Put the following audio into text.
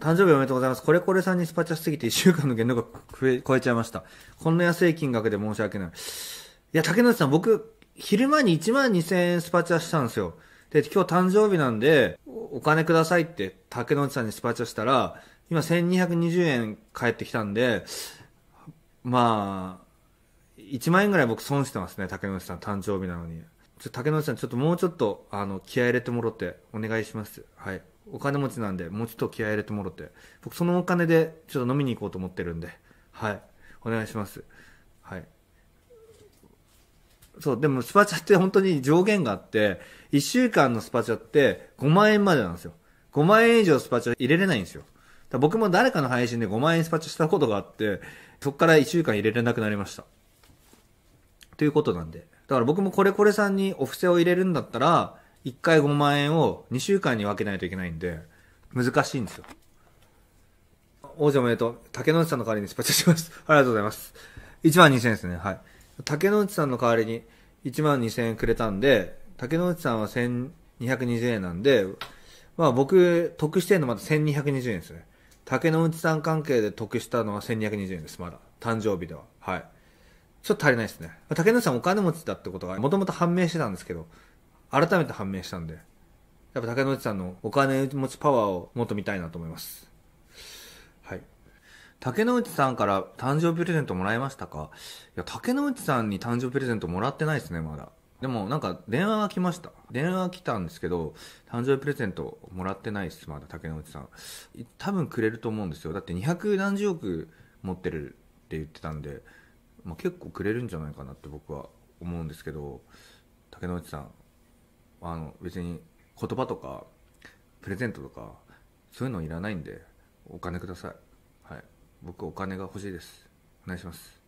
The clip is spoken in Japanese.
誕生日おめでとうございます。これこれさんにスパチャしすぎて1週間の限度が超えちゃいました。こんな安い金額で申し訳ない。いや、竹野内さん、僕、昼間に1万2000円スパチャしたんですよ。で、今日誕生日なんで、お金くださいって竹野内さんにスパチャしたら、今1220円返ってきたんで、まあ、1万円ぐらい僕損してますね、竹野内さん、誕生日なのに。ちょ竹野内さん、ちょっともうちょっと、あの、気合入れてもろってお願いします。はい。お金持ちなんで、もうちょっと気合入れてもろて。僕、そのお金で、ちょっと飲みに行こうと思ってるんで、はい。お願いします。はい。そう、でもスパチャって本当に上限があって、1週間のスパチャって5万円までなんですよ。5万円以上スパチャ入れれないんですよ。僕も誰かの配信で5万円スパチャしたことがあって、そこから1週間入れれなくなりました。ということなんで。だから僕もこれこれさんにお布施を入れるんだったら、1回5万円を2週間に分けないといけないんで、難しいんですよ。王者おめでとう。竹野内さんの代わりにスパチャします。ありがとうございます。1万2000円ですね。はい。竹野内さんの代わりに1万2000円くれたんで、竹野内さんは1220円なんで、まあ僕、得してんのまだ1220円ですね。竹野内さん関係で得したのは1220円です、まだ。誕生日では。はい。ちょっと足りないですね。竹野内さんお金持ちだってことがもともと判明してたんですけど、改めて判明したんで、やっぱ竹野内さんのお金持ちパワーをもっと見たいなと思います。はい。竹野内さんから誕生日プレゼントもらいましたかいや、竹野内さんに誕生日プレゼントもらってないですね、まだ。でもなんか電話が来ました。電話が来たんですけど、誕生日プレゼントもらってないです、まだ竹野内さん。多分くれると思うんですよ。だって200何十億持ってるって言ってたんで、まあ、結構くれるんじゃないかなって僕は思うんですけど、竹野内さん、あの別に言葉とかプレゼントとかそういうのいらないんでお金くださいはい僕お金が欲しいですお願いします